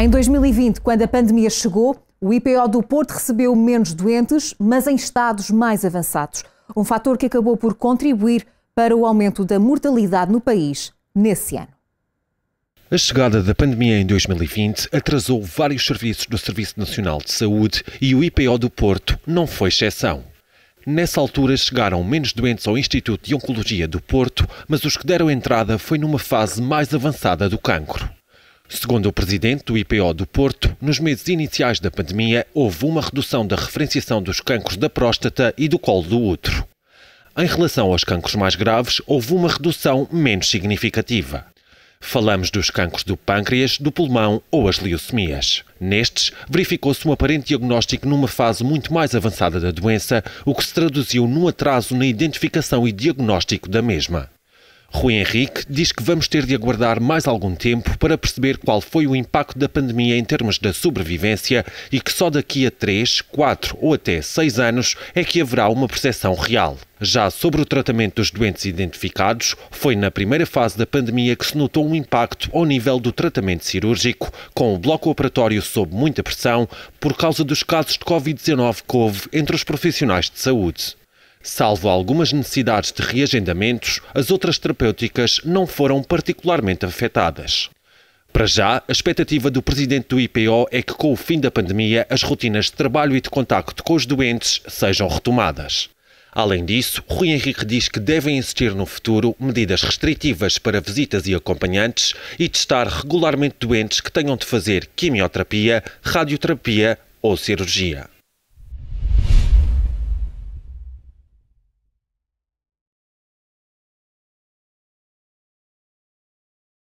Em 2020, quando a pandemia chegou, o IPO do Porto recebeu menos doentes, mas em estados mais avançados. Um fator que acabou por contribuir para o aumento da mortalidade no país nesse ano. A chegada da pandemia em 2020 atrasou vários serviços do Serviço Nacional de Saúde e o IPO do Porto não foi exceção. Nessa altura chegaram menos doentes ao Instituto de Oncologia do Porto, mas os que deram entrada foi numa fase mais avançada do cancro. Segundo o presidente do IPO do Porto, nos meses iniciais da pandemia houve uma redução da referenciação dos cancros da próstata e do colo do útero. Em relação aos cancros mais graves, houve uma redução menos significativa. Falamos dos cancros do pâncreas, do pulmão ou as leucemias. Nestes, verificou-se um aparente diagnóstico numa fase muito mais avançada da doença, o que se traduziu num atraso na identificação e diagnóstico da mesma. Rui Henrique diz que vamos ter de aguardar mais algum tempo para perceber qual foi o impacto da pandemia em termos da sobrevivência e que só daqui a 3, 4 ou até 6 anos é que haverá uma percepção real. Já sobre o tratamento dos doentes identificados, foi na primeira fase da pandemia que se notou um impacto ao nível do tratamento cirúrgico, com o bloco operatório sob muita pressão por causa dos casos de Covid-19 que houve entre os profissionais de saúde. Salvo algumas necessidades de reagendamentos, as outras terapêuticas não foram particularmente afetadas. Para já, a expectativa do presidente do IPO é que, com o fim da pandemia, as rotinas de trabalho e de contacto com os doentes sejam retomadas. Além disso, Rui Henrique diz que devem existir no futuro medidas restritivas para visitas e acompanhantes e testar regularmente doentes que tenham de fazer quimioterapia, radioterapia ou cirurgia.